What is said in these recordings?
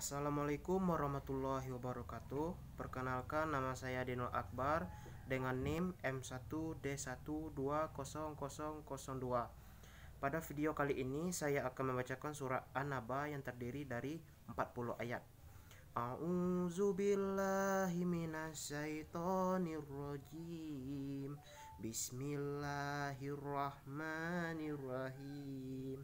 Assalamualaikum warahmatullahi wabarakatuh. Perkenalkan nama saya Dino Akbar dengan NIM m 1 d 12002 Pada video kali ini saya akan membacakan surah An-Naba yang terdiri dari 40 ayat. A'udzubillahi minasyaitonirrajim. Bismillahirrahmanirrahim.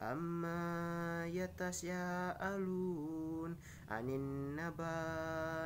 Amma يتساءلون عن النبأ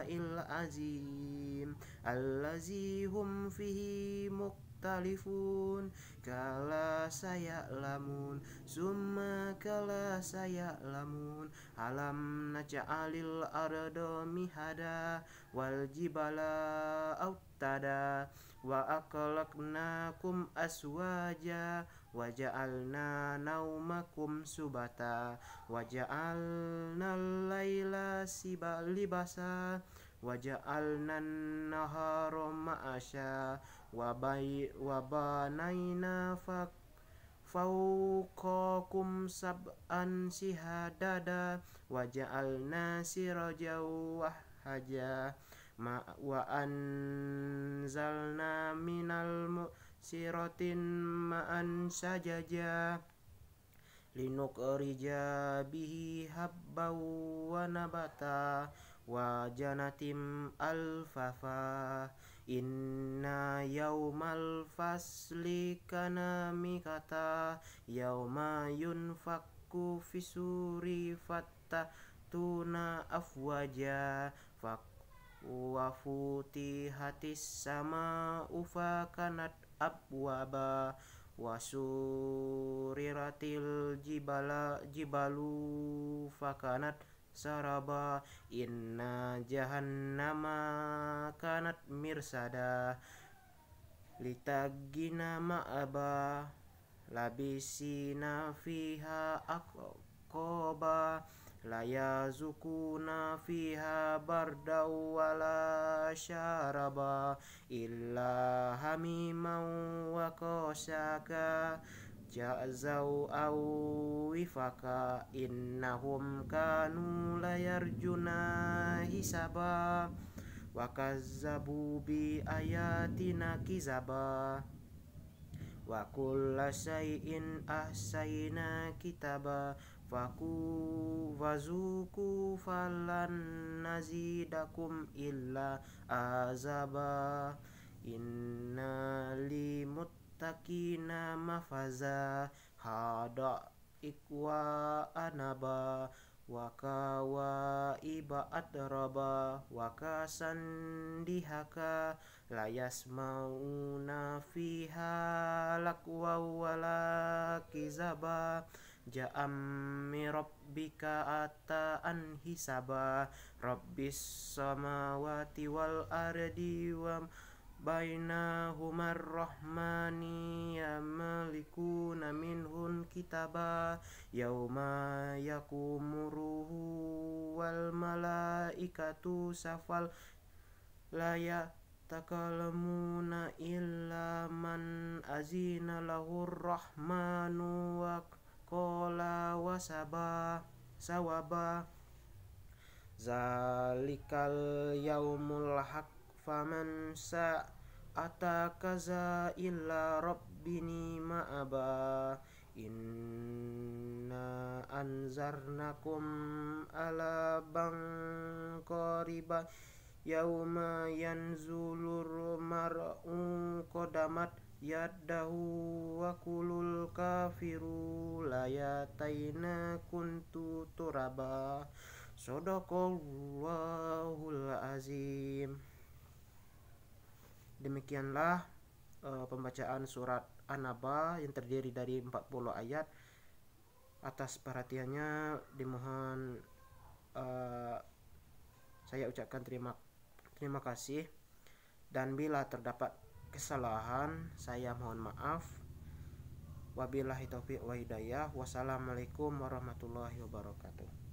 العظيم الذي هم فيه مقرنون talifun kala saya lamun summa kala saya lamun alam naja'alil ardo mihada wal jibala autada wa akalaknakum aswaja wa ja'alna naumakum subata wa ja'alna laila sibalibasa libasa waja'alnan nahara ma'asha wa banayna fawqakum sab'an sihadada waja'alna sirajaw wahaja ma wa anzalna minal sirotin ma'an sajaja linukrija bihi habba wa nabata al alfafa inna yaumal fasli kana mikata yauma yunfaku fisuri fatta tuna afwaja fak hati sama ufa kanat abwaba wasuriratil jibala jibalu fakanat saraba inna jahannama kanat mirsada litagina ma'aba labisina fiha akoba layazukuna fiha bardaw wala syaraba illa hamimau wa kosaka jazau au wifaka innahum kanu layarjuna hisaba wa kazzabu bi ayatina kizaba wa kulla shay'in ahsayna kitaba faku wazuku falan nazidakum illa azaba inna limut takina mafaza hada ikwa anaba wakawa iba adraba wakasan dihaka layas mauna fiha lakwa wala kizaba ja'am rabbika ata an hisaba rabbis samawati wal ardi wa bainahumar rahmani yamlikuna minhun kitaba yauma yakumuruhu wal malaikatu safal laya takalamuna illa man azina lahur rahmanu wa wasaba sawaba zalikal yaumul haq faman sa atakaza illa rabbini ma'aba inna anzarnakum ala bangkoriba yauma yanzulur mar'u kodamat yadahu wa kulul kafiru layataina kuntu turaba sadaqallahul azim Demikianlah uh, pembacaan surat an yang terdiri dari 40 ayat. Atas perhatiannya dimohon uh, saya ucapkan terima terima kasih dan bila terdapat kesalahan saya mohon maaf. Wabillahi taufiq wa hidayah. Wassalamualaikum warahmatullahi wabarakatuh.